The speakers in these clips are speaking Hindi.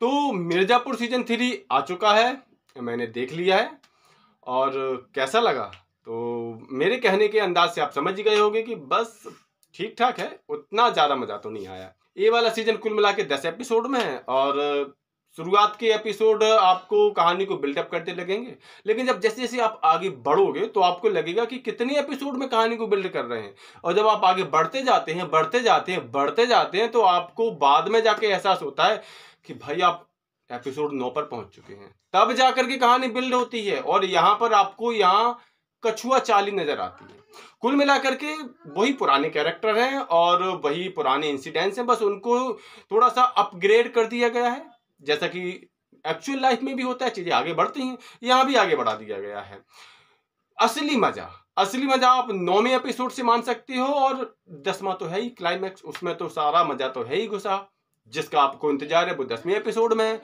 तो मिर्ज़ापुर सीजन थ्री आ चुका है मैंने देख लिया है और कैसा लगा तो मेरे कहने के अंदाज से आप समझ गए होंगे कि बस ठीक ठाक है उतना ज़्यादा मज़ा तो नहीं आया ये वाला सीजन कुल मिला के दस एपिसोड में है और शुरुआत के एपिसोड आपको कहानी को बिल्डअप करते लगेंगे लेकिन जब जैसे जैसे आप आगे बढ़ोगे तो आपको लगेगा कि कितने एपिसोड में कहानी को बिल्ड कर रहे हैं और जब आप आगे बढ़ते जाते हैं बढ़ते जाते हैं बढ़ते जाते हैं तो आपको बाद में जाके एहसास होता है कि भाई आप एपिसोड नौ पर पहुंच चुके हैं तब जाकर के कहानी बिल्ड होती है और यहाँ पर आपको यहाँ कछुआ चाली नजर आती है कुल मिलाकर के वही पुराने कैरेक्टर हैं और वही पुराने इंसिडेंट्स हैं बस उनको थोड़ा सा अपग्रेड कर दिया गया है जैसा कि एक्चुअल लाइफ में भी होता है चीज़ें आगे बढ़ती हैं यहाँ भी आगे बढ़ा दिया गया है असली मज़ा असली मजा आप नौवें एपिसोड से मान सकते हो और दसवां तो है ही क्लाइमैक्स उसमें तो सारा मजा तो है ही घुसा जिसका आपको इंतजार है वो दसवें एपिसोड में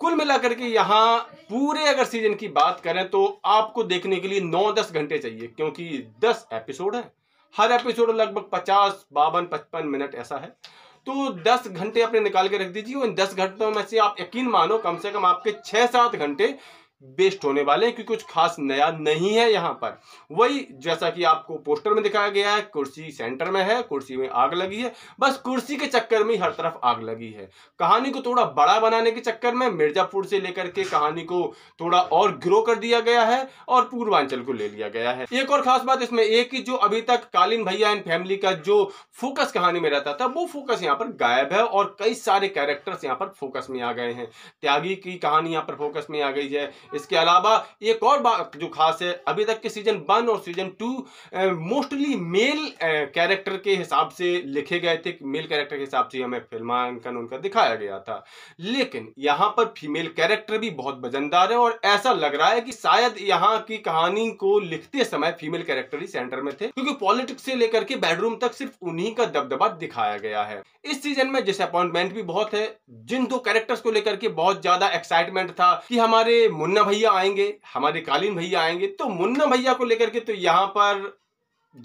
कुल मिलाकर के यहाँ पूरे अगर सीजन की बात करें तो आपको देखने के लिए नौ दस घंटे चाहिए क्योंकि दस एपिसोड है हर एपिसोड लगभग पचास बावन पचपन मिनट ऐसा है तो दस घंटे अपने निकाल के रख दीजिए और इन दस घंटों में से आप यकीन मानो कम से कम आपके छह सात घंटे बेस्ट होने वाले हैं क्योंकि कुछ खास नया नहीं है यहाँ पर वही जैसा कि आपको पोस्टर में दिखाया गया है कुर्सी सेंटर में है कुर्सी में आग लगी है बस कुर्सी के चक्कर में ही हर तरफ आग लगी है कहानी को थोड़ा बड़ा बनाने के चक्कर में मिर्जापुर से लेकर के कहानी को थोड़ा और ग्रो कर दिया गया है और पूर्वांचल को ले लिया गया है एक और खास बात इसमें एक ही जो अभी तक कालीन भैया एंड फैमिली का जो फोकस कहानी में रहता था वो फोकस यहाँ पर गायब है और कई सारे कैरेक्टर्स यहाँ पर फोकस में आ गए हैं त्यागी की कहानी यहाँ पर फोकस में आ गई है इसके अलावा एक और बात जो खास है अभी तक के सीजन वन और season two mostly male character के हिसाब से लिखे गए थे मेल कैरेक्टर के हिसाब से हमें फिल्मांकन उनका दिखाया गया था लेकिन यहाँ पर फीमेल कैरेक्टर भी बहुत वजनदार है और ऐसा लग रहा है कि शायद यहाँ की कहानी को लिखते समय फीमेल कैरेक्टर ही सेंटर में थे क्योंकि पॉलिटिक्स से लेकर के बेडरूम तक सिर्फ उन्हीं का दबदबा दिखाया गया है इस सीजन में अपॉइंटमेंट भी बहुत है जिन दो कैरेक्टर्स को लेकर के बहुत ज्यादा एक्साइटमेंट था कि हमारे मुन्ना मुन्ना भैया आएंगे हमारे कालीन भैया आएंगे तो मुन्ना भैया को लेकर के तो यहाँ पर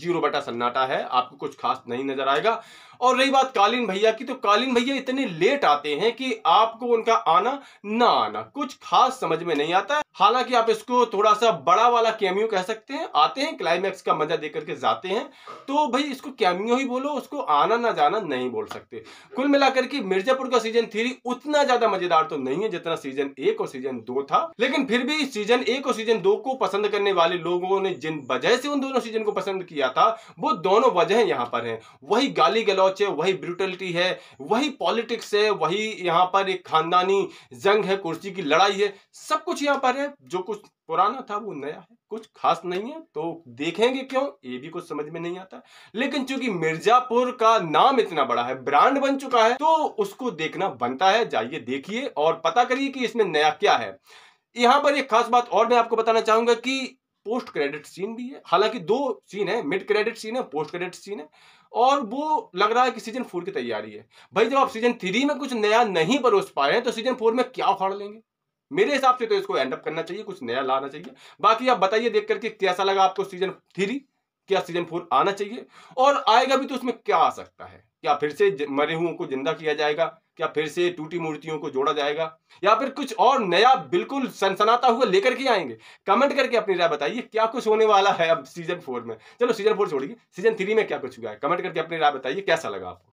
जीरो बटा सन्नाटा है आपको कुछ खास नहीं नजर आएगा और रही बात कालीन भैया की तो कालीन भैया इतने लेट आते हैं कि आपको उनका आना ना आना कुछ खास समझ में नहीं आता हालांकि आप इसको थोड़ा सा बड़ा वाला कैमियो कह सकते हैं आते हैं क्लाइमैक्स का मजा देकर के जाते हैं तो भाई इसको कैमियो ही बोलो उसको आना ना जाना नहीं बोल सकते कुल मिलाकर के मिर्जापुर का सीजन थ्री उतना ज्यादा मजेदार तो नहीं है जितना सीजन एक और सीजन दो था लेकिन फिर भी सीजन एक और सीजन दो को पसंद करने वाले लोगों ने जिन वजह से उन दोनों सीजन को पसंद किया था वो दोनों वजह यहाँ पर है वही गाली गलौज दबदबा है वही ब्रूटलिटी है वही पॉलिटिक्स है वही यहाँ पर एक खानदानी जंग है कुर्सी की लड़ाई है सब कुछ यहाँ पर है जो कुछ पुराना था वो नया है कुछ खास नहीं है तो देखेंगे क्यों ये भी कुछ समझ में नहीं आता लेकिन चूंकि मिर्जापुर का नाम इतना बड़ा है ब्रांड बन चुका है तो उसको देखना बनता है जाइए देखिए और पता करिए कि इसमें नया क्या है यहाँ पर एक खास बात और मैं आपको बताना चाहूंगा कि पोस्ट क्रेडिट सीन भी है हालांकि दो सीन है मिड क्रेडिट सीन है पोस्ट क्रेडिट सीन है और वो लग रहा है कि सीजन फोर की तैयारी है भाई जब आप सीजन थ्री में कुछ नया नहीं परोस पाए तो सीजन फोर में क्या उखाड़ लेंगे मेरे हिसाब से तो इसको एंड अप करना चाहिए कुछ नया लाना चाहिए बाकी आप बताइए देख करके कैसा लगा आपको सीजन थ्री क्या सीजन फोर आना चाहिए और आएगा भी तो उसमें क्या आ सकता है क्या फिर से मरे हुओं को जिंदा किया जाएगा क्या फिर से टूटी मूर्तियों को जोड़ा जाएगा या फिर कुछ और नया बिल्कुल सनसनाता हुआ लेकर के आएंगे कमेंट करके अपनी राय बताइए क्या कुछ होने वाला है अब सीजन फोर में चलो सीजन फोर छोड़िए सीजन थ्री में क्या कुछ हुआ है कमेंट करके अपनी राय बताइए कैसा लगा आपको